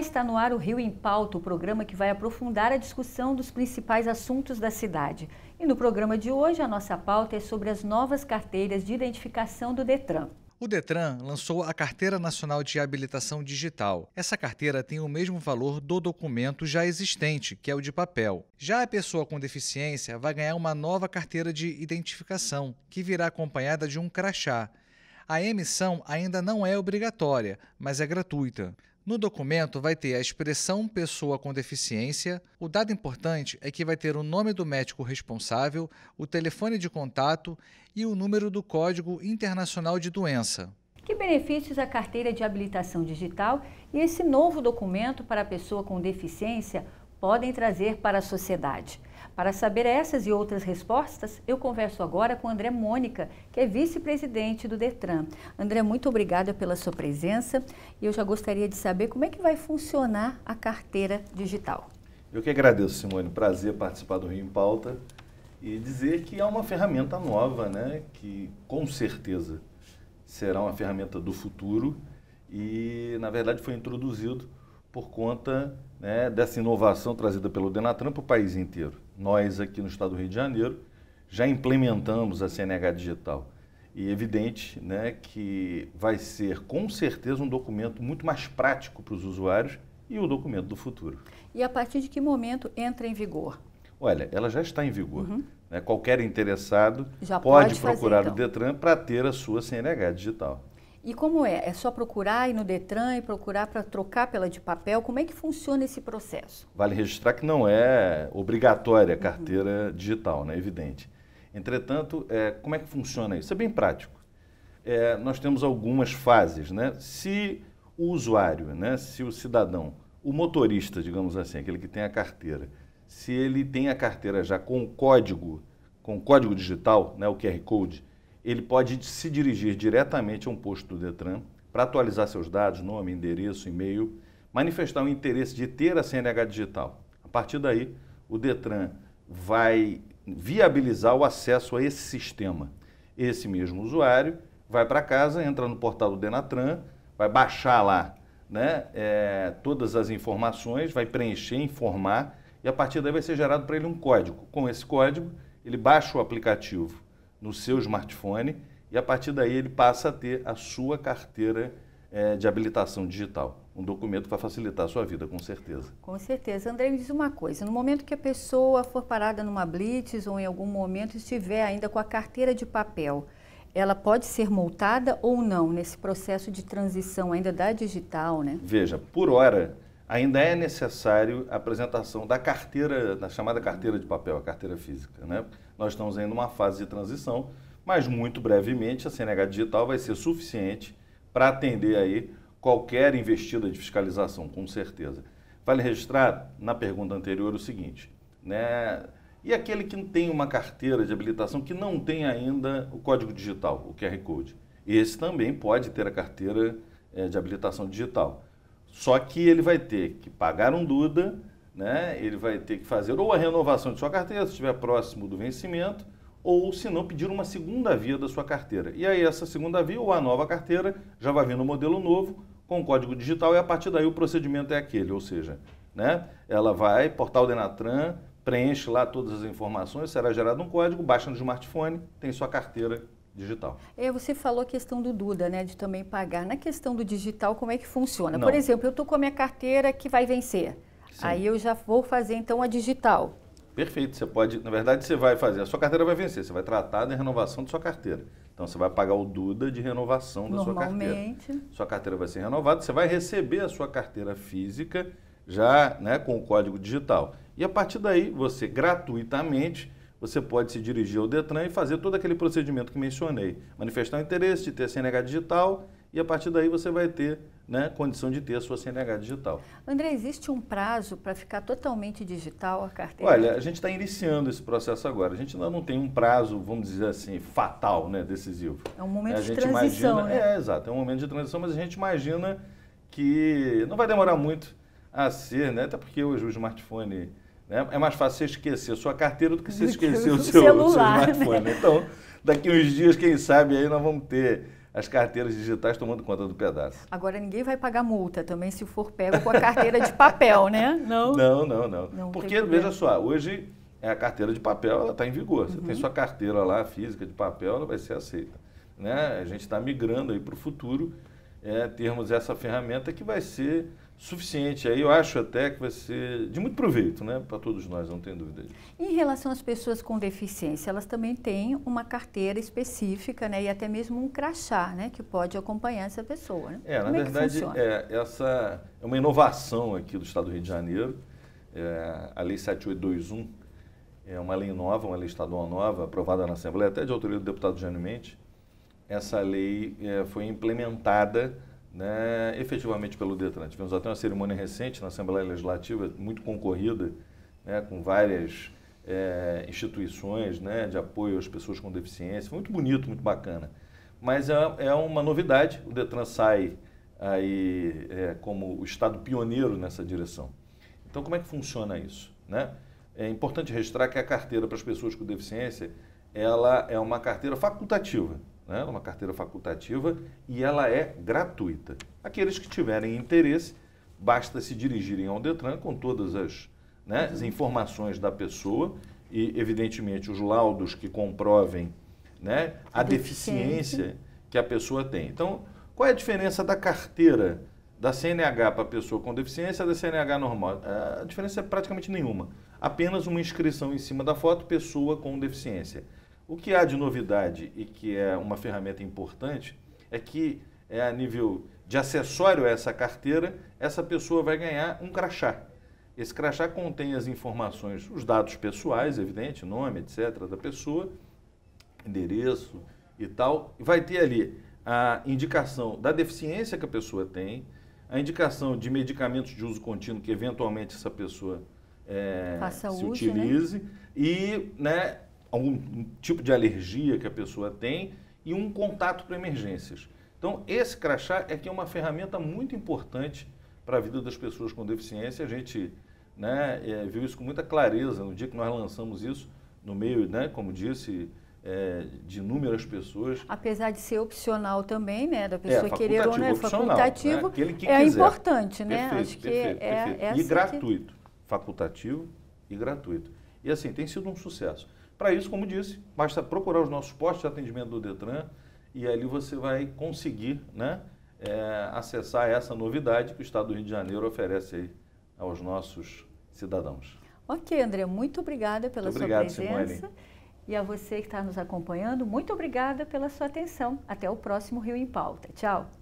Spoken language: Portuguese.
está no ar o Rio em Pauta, o programa que vai aprofundar a discussão dos principais assuntos da cidade. E no programa de hoje, a nossa pauta é sobre as novas carteiras de identificação do Detran. O Detran lançou a Carteira Nacional de Habilitação Digital. Essa carteira tem o mesmo valor do documento já existente, que é o de papel. Já a pessoa com deficiência vai ganhar uma nova carteira de identificação, que virá acompanhada de um crachá. A emissão ainda não é obrigatória, mas é gratuita. No documento vai ter a expressão pessoa com deficiência. O dado importante é que vai ter o nome do médico responsável, o telefone de contato e o número do Código Internacional de Doença. Que benefícios a carteira de habilitação digital e esse novo documento para a pessoa com deficiência podem trazer para a sociedade? Para saber essas e outras respostas, eu converso agora com André Mônica, que é vice-presidente do Detran. André, muito obrigada pela sua presença e eu já gostaria de saber como é que vai funcionar a carteira digital. Eu que agradeço, Simone. Prazer participar do Rio em Pauta e dizer que é uma ferramenta nova, né? Que com certeza será uma ferramenta do futuro e, na verdade, foi introduzido por conta né, dessa inovação trazida pelo Denatran para o país inteiro nós aqui no estado do Rio de Janeiro já implementamos a CNH digital. E é evidente né, que vai ser com certeza um documento muito mais prático para os usuários e o documento do futuro. E a partir de que momento entra em vigor? Olha, ela já está em vigor. Uhum. Né? Qualquer interessado já pode, pode procurar fazer, então. o Detran para ter a sua CNH digital. E como é? É só procurar ir no Detran e procurar para trocar pela de papel? Como é que funciona esse processo? Vale registrar que não é obrigatória a uhum. carteira uhum. digital, né? É evidente. Entretanto, é, como é que funciona isso? É bem prático. É, nós temos algumas fases, né? Se o usuário, né? Se o cidadão, o motorista, digamos assim, aquele que tem a carteira, se ele tem a carteira já com o código, com o código digital, né? O QR Code, ele pode se dirigir diretamente a um posto do Detran para atualizar seus dados, nome, endereço, e-mail, manifestar o interesse de ter a CNH digital. A partir daí, o Detran vai viabilizar o acesso a esse sistema. Esse mesmo usuário vai para casa, entra no portal do Denatran, vai baixar lá né, é, todas as informações, vai preencher, informar, e a partir daí vai ser gerado para ele um código. Com esse código, ele baixa o aplicativo no seu smartphone e a partir daí ele passa a ter a sua carteira é, de habilitação digital. Um documento que vai facilitar a sua vida, com certeza. Com certeza. André, me diz uma coisa: no momento que a pessoa for parada numa blitz ou em algum momento estiver ainda com a carteira de papel, ela pode ser multada ou não nesse processo de transição ainda da digital, né? Veja, por hora ainda é necessário a apresentação da carteira, da chamada carteira de papel, a carteira física. Né? Nós estamos ainda uma fase de transição, mas muito brevemente a CNH digital vai ser suficiente para atender aí qualquer investida de fiscalização, com certeza. Vale registrar na pergunta anterior o seguinte, né? E aquele que tem uma carteira de habilitação que não tem ainda o código digital, o QR Code? Esse também pode ter a carteira eh, de habilitação digital. Só que ele vai ter que pagar um Duda, né? ele vai ter que fazer ou a renovação de sua carteira, se estiver próximo do vencimento, ou se não, pedir uma segunda via da sua carteira. E aí, essa segunda via ou a nova carteira já vai vir no modelo novo, com código digital, e a partir daí o procedimento é aquele: ou seja, né? ela vai, portal Denatran, preenche lá todas as informações, será gerado um código, baixa no smartphone, tem sua carteira digital. É, você falou a questão do Duda, né, de também pagar. Na questão do digital, como é que funciona? Não. Por exemplo, eu estou com a minha carteira que vai vencer. Sim. Aí eu já vou fazer então a digital. Perfeito, você pode, na verdade você vai fazer, a sua carteira vai vencer, você vai tratar da renovação da sua carteira. Então você vai pagar o Duda de renovação da sua carteira. Normalmente. Sua carteira vai ser renovada, você vai receber a sua carteira física já né, com o código digital. E a partir daí você gratuitamente você pode se dirigir ao Detran e fazer todo aquele procedimento que mencionei. Manifestar o interesse de ter CNH digital e a partir daí você vai ter né, condição de ter a sua CNH digital. André, existe um prazo para ficar totalmente digital a carteira? Olha, a gente está iniciando esse processo agora. A gente ainda não tem um prazo, vamos dizer assim, fatal, né, decisivo. É um momento a de transição, imagina, né? É, exato. É um momento de transição, mas a gente imagina que não vai demorar muito a ser, né? Até porque hoje o smartphone né? É mais fácil você esquecer a sua carteira do que você esquecer o seu, celular, seu né? smartphone. Né? Então, daqui uns dias, quem sabe, aí nós vamos ter as carteiras digitais tomando conta do pedaço. Agora ninguém vai pagar multa também se for pego com a carteira de papel, né? Não, não, não. não. não Porque, veja só, hoje é a carteira de papel ela está em vigor. Você uhum. tem sua carteira lá, física de papel, ela vai ser aceita. Né? A gente está migrando aí para o futuro, é, termos essa ferramenta que vai ser suficiente aí, eu acho até que vai ser de muito proveito, né, para todos nós, não tenho dúvida disso. Em relação às pessoas com deficiência, elas também têm uma carteira específica, né, e até mesmo um crachá, né, que pode acompanhar essa pessoa, né? É, Como na é verdade, é, essa é uma inovação aqui do Estado do Rio de Janeiro, é, a Lei 7821 é uma lei nova, uma lei estadual nova, aprovada na Assembleia, até de autoria do deputado Jânio Mendes, essa lei é, foi implementada né, efetivamente pelo DETRAN. Tivemos até uma cerimônia recente na Assembleia Legislativa, muito concorrida, né, com várias é, instituições né, de apoio às pessoas com deficiência. foi Muito bonito, muito bacana. Mas é, é uma novidade, o DETRAN sai aí é, como o Estado pioneiro nessa direção. Então, como é que funciona isso? Né? É importante registrar que a carteira para as pessoas com deficiência ela é uma carteira facultativa né? uma carteira facultativa e ela é gratuita. Aqueles que tiverem interesse, basta se dirigirem ao Detran com todas as, né, as informações da pessoa e, evidentemente, os laudos que comprovem né, a deficiência que a pessoa tem. Então, qual é a diferença da carteira da CNH para a pessoa com deficiência da CNH normal? É, a diferença é praticamente nenhuma. Apenas uma inscrição em cima da foto, pessoa com deficiência. O que há de novidade e que é uma ferramenta importante é que, é, a nível de acessório a essa carteira, essa pessoa vai ganhar um crachá. Esse crachá contém as informações, os dados pessoais, evidente, nome, etc., da pessoa, endereço e tal. vai ter ali a indicação da deficiência que a pessoa tem, a indicação de medicamentos de uso contínuo que eventualmente essa pessoa é, se use, né? utilize né? e né, algum tipo de alergia que a pessoa tem e um contato para emergências. Então, esse crachá é que é uma ferramenta muito importante para a vida das pessoas com deficiência. A gente né, é, viu isso com muita clareza no dia que nós lançamos isso, no meio, né, como disse, é, de inúmeras pessoas. Apesar de ser opcional também, né, da pessoa é, querer ou não, é facultativo, né? Aquele que é quiser. importante, né? Perfeito, Acho perfeito, que perfeito. é, e gratuito, que... facultativo e gratuito. E assim, tem sido um sucesso. Para isso, como disse, basta procurar os nossos postos de atendimento do Detran e ali você vai conseguir né, é, acessar essa novidade que o Estado do Rio de Janeiro oferece aí aos nossos cidadãos. Ok, André, muito obrigada pela muito sua obrigado, presença. Simone. E a você que está nos acompanhando, muito obrigada pela sua atenção. Até o próximo Rio em Pauta. Tchau.